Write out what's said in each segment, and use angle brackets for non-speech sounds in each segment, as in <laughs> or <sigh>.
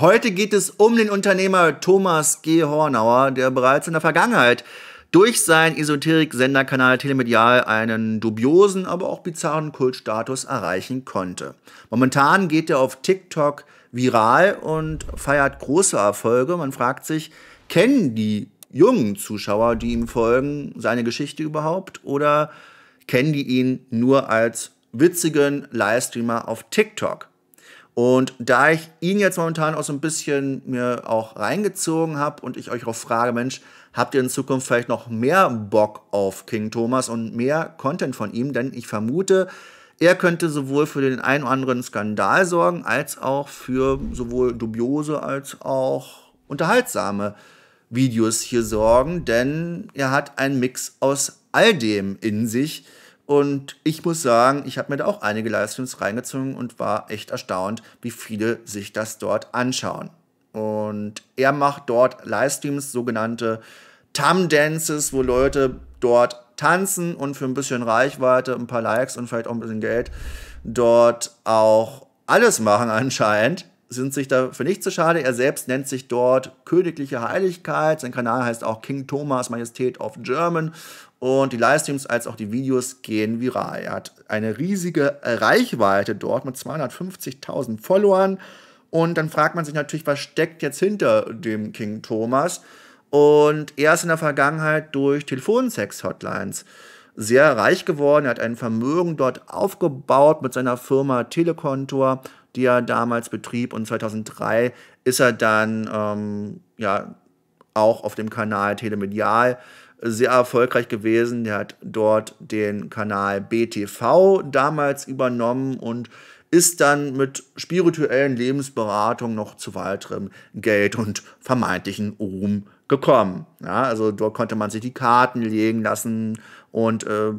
Heute geht es um den Unternehmer Thomas G. Hornauer, der bereits in der Vergangenheit durch seinen Esoterik-Senderkanal Telemedial einen dubiosen, aber auch bizarren Kultstatus erreichen konnte. Momentan geht er auf TikTok viral und feiert große Erfolge. Man fragt sich, kennen die jungen Zuschauer, die ihm folgen, seine Geschichte überhaupt oder kennen die ihn nur als witzigen Livestreamer auf TikTok? Und da ich ihn jetzt momentan auch so ein bisschen mir auch reingezogen habe und ich euch auch frage, Mensch, habt ihr in Zukunft vielleicht noch mehr Bock auf King Thomas und mehr Content von ihm? Denn ich vermute, er könnte sowohl für den einen oder anderen Skandal sorgen, als auch für sowohl dubiose als auch unterhaltsame Videos hier sorgen, denn er hat einen Mix aus all dem in sich. Und ich muss sagen, ich habe mir da auch einige Livestreams reingezogen und war echt erstaunt, wie viele sich das dort anschauen. Und er macht dort Livestreams, sogenannte Tum Dances, wo Leute dort tanzen und für ein bisschen Reichweite, ein paar Likes und vielleicht auch ein bisschen Geld dort auch alles machen anscheinend sind sich dafür nicht zu schade. Er selbst nennt sich dort Königliche Heiligkeit. Sein Kanal heißt auch King Thomas Majestät of German. Und die Livestreams als auch die Videos gehen viral. Er hat eine riesige Reichweite dort mit 250.000 Followern. Und dann fragt man sich natürlich, was steckt jetzt hinter dem King Thomas? Und er ist in der Vergangenheit durch Telefonsex-Hotlines sehr reich geworden. Er hat ein Vermögen dort aufgebaut mit seiner Firma Telekontor die er damals betrieb. Und 2003 ist er dann ähm, ja auch auf dem Kanal Telemedial sehr erfolgreich gewesen. Der hat dort den Kanal BTV damals übernommen und ist dann mit spirituellen Lebensberatungen noch zu weiterem Geld und vermeintlichen Ruhm gekommen. Ja, also dort konnte man sich die Karten legen lassen und äh,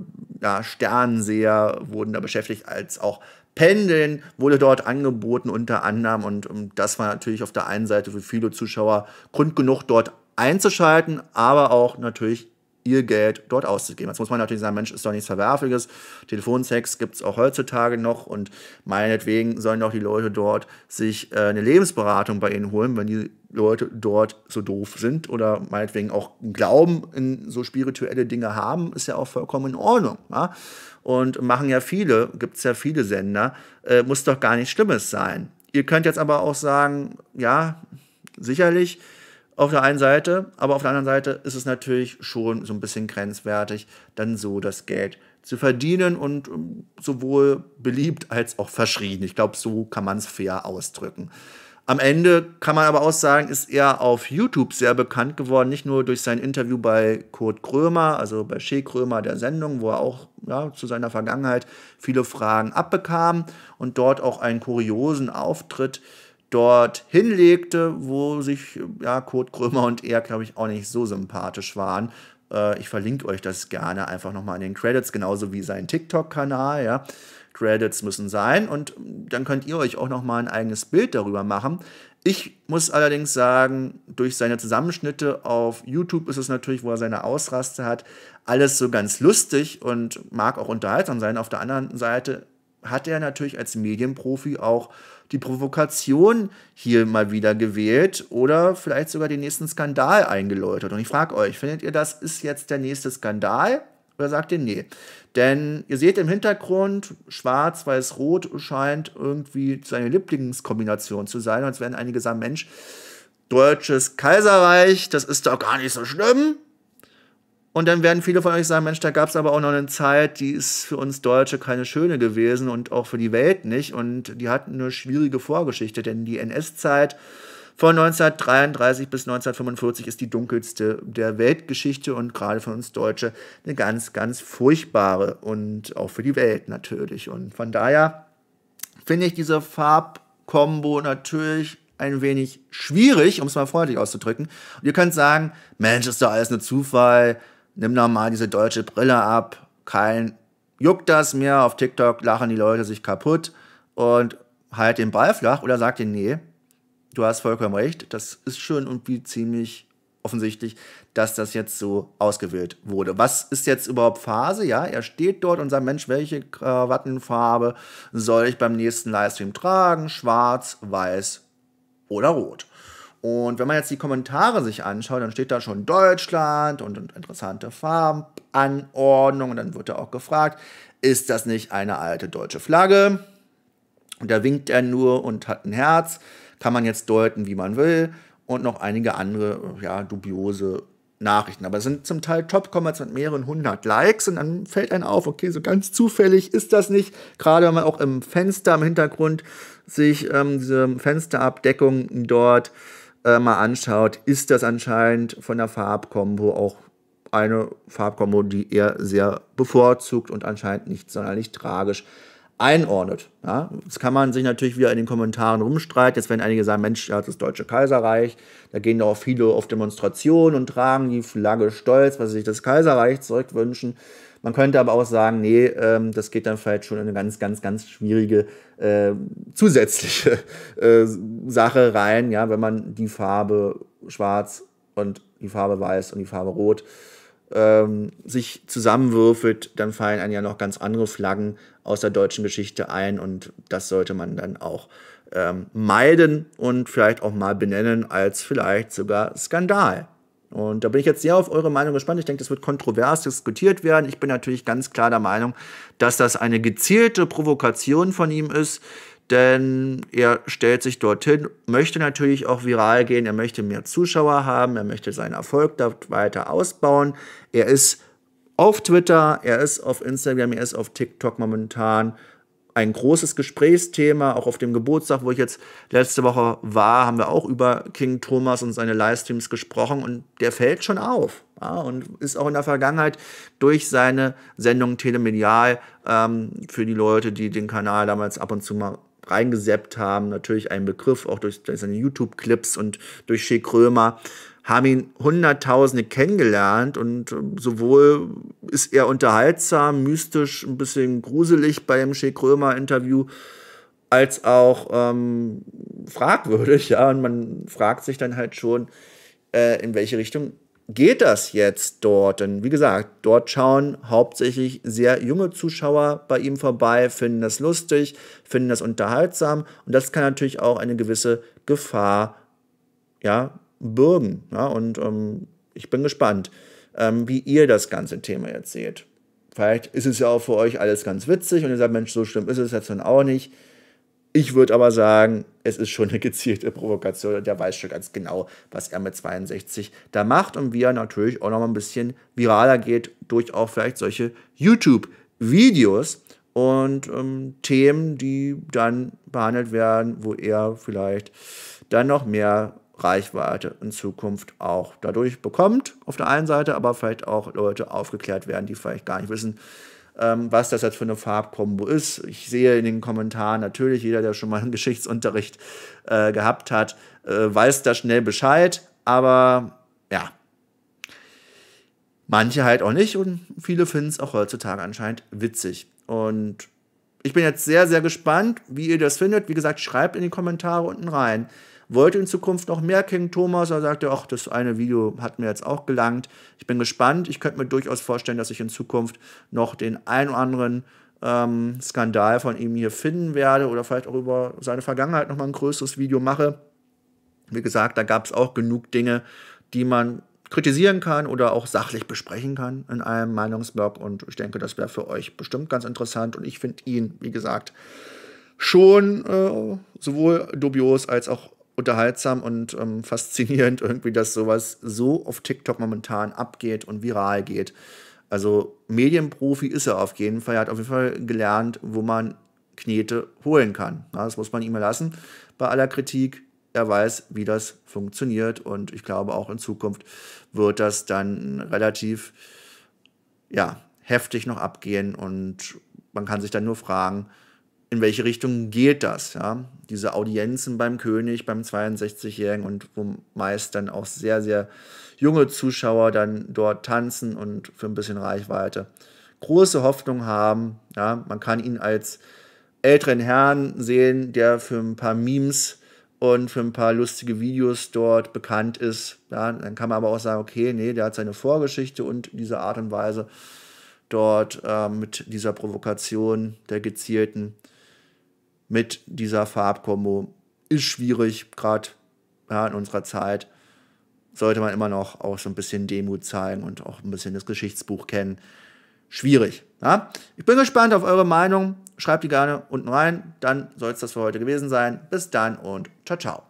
ja, Sternseher wurden da beschäftigt, als auch Pendeln wurde dort angeboten unter anderem und, und ähm, das war natürlich auf der einen Seite für viele Zuschauer Grund genug, dort einzuschalten, aber auch natürlich ihr Geld dort auszugeben. Jetzt muss man natürlich sagen, Mensch, ist doch nichts Verwerfliches. Telefonsex gibt es auch heutzutage noch und meinetwegen sollen doch die Leute dort sich äh, eine Lebensberatung bei ihnen holen, wenn die Leute dort so doof sind oder meinetwegen auch Glauben in so spirituelle Dinge haben, ist ja auch vollkommen in Ordnung. Ja? Und machen ja viele, gibt es ja viele Sender, äh, muss doch gar nichts Schlimmes sein. Ihr könnt jetzt aber auch sagen, ja, sicherlich, auf der einen Seite, aber auf der anderen Seite ist es natürlich schon so ein bisschen grenzwertig, dann so das Geld zu verdienen und ähm, sowohl beliebt als auch verschrien. Ich glaube, so kann man es fair ausdrücken. Am Ende kann man aber auch sagen, ist er auf YouTube sehr bekannt geworden, nicht nur durch sein Interview bei Kurt Krömer, also bei Shea Krömer der Sendung, wo er auch ja, zu seiner Vergangenheit viele Fragen abbekam und dort auch einen kuriosen Auftritt äh, dort hinlegte, wo sich ja, Kurt Krömer und er, glaube ich, auch nicht so sympathisch waren. Äh, ich verlinke euch das gerne einfach nochmal in den Credits, genauso wie sein TikTok-Kanal. Ja. Credits müssen sein und dann könnt ihr euch auch nochmal ein eigenes Bild darüber machen. Ich muss allerdings sagen, durch seine Zusammenschnitte auf YouTube ist es natürlich, wo er seine Ausraste hat, alles so ganz lustig und mag auch unterhaltsam sein. Auf der anderen Seite hat er natürlich als Medienprofi auch die Provokation hier mal wieder gewählt oder vielleicht sogar den nächsten Skandal eingeläutet. Und ich frage euch, findet ihr, das ist jetzt der nächste Skandal? Oder sagt ihr nee? Denn ihr seht im Hintergrund, schwarz, weiß, rot scheint irgendwie seine Lieblingskombination zu sein. Und es werden einige sagen, Mensch, deutsches Kaiserreich, das ist doch gar nicht so schlimm. Und dann werden viele von euch sagen, Mensch, da gab es aber auch noch eine Zeit, die ist für uns Deutsche keine schöne gewesen und auch für die Welt nicht. Und die hat eine schwierige Vorgeschichte, denn die NS-Zeit von 1933 bis 1945 ist die dunkelste der Weltgeschichte und gerade für uns Deutsche eine ganz, ganz furchtbare und auch für die Welt natürlich. Und von daher finde ich diese Farbkombo natürlich ein wenig schwierig, um es mal freundlich auszudrücken. Und ihr könnt sagen, Mensch, ist doch alles nur Zufall, nimm doch mal diese deutsche Brille ab, kein juckt das mehr, auf TikTok lachen die Leute sich kaputt und halt den Ball flach oder sagt dir, nee, du hast vollkommen recht, das ist schon irgendwie ziemlich offensichtlich, dass das jetzt so ausgewählt wurde. Was ist jetzt überhaupt Phase? Ja, er steht dort und sagt, Mensch, welche Krawattenfarbe soll ich beim nächsten Livestream tragen? Schwarz, weiß oder rot? Und wenn man jetzt die Kommentare sich anschaut, dann steht da schon Deutschland und, interessante Farbanordnung. Und dann wird er auch gefragt, ist das nicht eine alte deutsche Flagge? Und da winkt er nur und hat ein Herz. Kann man jetzt deuten, wie man will. Und noch einige andere, ja, dubiose Nachrichten. Aber es sind zum Teil Top-Comments mit mehreren hundert Likes. Und dann fällt einem auf, okay, so ganz zufällig ist das nicht. Gerade wenn man auch im Fenster im Hintergrund sich ähm, diese Fensterabdeckung dort äh, mal anschaut, ist das anscheinend von der Farbkombo auch eine Farbkombo, die er sehr bevorzugt und anscheinend nicht sonderlich tragisch einordnet. Ja, das kann man sich natürlich wieder in den Kommentaren rumstreiten. Jetzt werden einige sagen, Mensch, ja, das Deutsche Kaiserreich, da gehen doch viele auf Demonstrationen und tragen die Flagge stolz, weil sie sich das Kaiserreich zurückwünschen. Man könnte aber auch sagen, nee, ähm, das geht dann vielleicht schon in eine ganz, ganz, ganz schwierige äh, zusätzliche <laughs> äh, Sache rein, ja, wenn man die Farbe schwarz und die Farbe weiß und die Farbe rot ähm, sich zusammenwürfelt, dann fallen einem ja noch ganz andere Flaggen aus der deutschen Geschichte ein und das sollte man dann auch ähm, meiden und vielleicht auch mal benennen als vielleicht sogar Skandal. Und da bin ich jetzt sehr auf eure Meinung gespannt. Ich denke, das wird kontrovers diskutiert werden. Ich bin natürlich ganz klar der Meinung, dass das eine gezielte Provokation von ihm ist, denn er stellt sich dorthin, möchte natürlich auch viral gehen, er möchte mehr Zuschauer haben, er möchte seinen Erfolg dort weiter ausbauen. Er ist auf Twitter, er ist auf Instagram, er ist auf TikTok momentan ein großes Gesprächsthema. Auch auf dem Geburtstag, wo ich jetzt letzte Woche war, haben wir auch über King Thomas und seine Livestreams gesprochen und der fällt schon auf ja, und ist auch in der Vergangenheit durch seine Sendung Telemedial ähm, für die Leute, die den Kanal damals ab und zu mal reingeseppt haben, natürlich ein Begriff, auch durch seine YouTube-Clips und durch Shea Krömer haben ihn Hunderttausende kennengelernt und ähm, sowohl ist er unterhaltsam, mystisch, ein bisschen gruselig bei dem Shea Krömer-Interview, als auch ähm, fragwürdig. Ja, und man fragt sich dann halt schon, äh, in welche Richtung geht das jetzt dort? Denn wie gesagt, dort schauen hauptsächlich sehr junge Zuschauer bei ihm vorbei, finden das lustig, finden das unterhaltsam und das kann natürlich auch eine gewisse Gefahr ja, bürgen. Ja, und ähm, ich bin gespannt, ähm, wie ihr das ganze Thema jetzt seht. Vielleicht ist es ja auch für euch alles ganz witzig und ihr sagt, Mensch, so schlimm ist es jetzt dann auch nicht. Ich würde aber sagen, es ist schon eine gezielte Provokation und der weiß schon ganz genau, was er mit 62 da macht und wie er natürlich auch noch mal ein bisschen viraler geht durch auch vielleicht solche YouTube-Videos und ähm, Themen, die dann behandelt werden, wo er vielleicht dann noch mehr Reichweite in Zukunft auch dadurch bekommt, auf der einen Seite, aber vielleicht auch Leute aufgeklärt werden, die vielleicht gar nicht wissen, ähm, was das jetzt für eine Farbkombo ist. Ich sehe in den Kommentaren natürlich, jeder, der schon mal einen <laughs> Geschichtsunterricht äh, gehabt hat, äh, weiß da schnell Bescheid, aber ja, manche halt auch nicht und viele finden es auch heutzutage anscheinend witzig. Und ich bin jetzt sehr, sehr gespannt, wie ihr das findet. Wie gesagt, schreibt in die Kommentare unten rein wollte in Zukunft noch mehr King Thomas. Er sagte, ach, das eine Video hat mir jetzt auch gelangt. Ich bin gespannt. Ich könnte mir durchaus vorstellen, dass ich in Zukunft noch den einen oder anderen ähm, Skandal von ihm hier finden werde oder vielleicht auch über seine Vergangenheit nochmal ein größeres Video mache. Wie gesagt, da gab es auch genug Dinge, die man kritisieren kann oder auch sachlich besprechen kann in einem Meinungsblog. Und ich denke, das wäre für euch bestimmt ganz interessant. Und ich finde ihn, wie gesagt, schon äh, sowohl dubios als auch unterhaltsam und ähm, faszinierend irgendwie, dass sowas so auf TikTok momentan abgeht und viral geht. Also Medienprofi ist er auf jeden Fall. Er hat auf jeden Fall gelernt, wo man Knete holen kann. Ja, das muss man ihm lassen. Bei aller Kritik, er weiß, wie das funktioniert. Und ich glaube, auch in Zukunft wird das dann relativ ja, heftig noch abgehen. Und man kann sich dann nur fragen, in welche Richtung geht das? Ja? Diese Audienzen beim König, beim 62-Jährigen und wo meist dann auch sehr, sehr junge Zuschauer dann dort tanzen und für ein bisschen Reichweite große Hoffnung haben. Ja? Man kann ihn als älteren Herrn sehen, der für ein paar Memes und für ein paar lustige Videos dort bekannt ist. Ja? Dann kann man aber auch sagen, okay, nee, der hat seine Vorgeschichte und diese Art und Weise dort äh, mit dieser Provokation der gezielten mit dieser Farbkombo ist schwierig, gerade ja, in unserer Zeit sollte man immer noch auch so ein bisschen Demut zeigen und auch ein bisschen das Geschichtsbuch kennen. Schwierig. Ja? Ich bin gespannt auf eure Meinung. Schreibt die gerne unten rein. Dann soll es das für heute gewesen sein. Bis dann und ciao, ciao.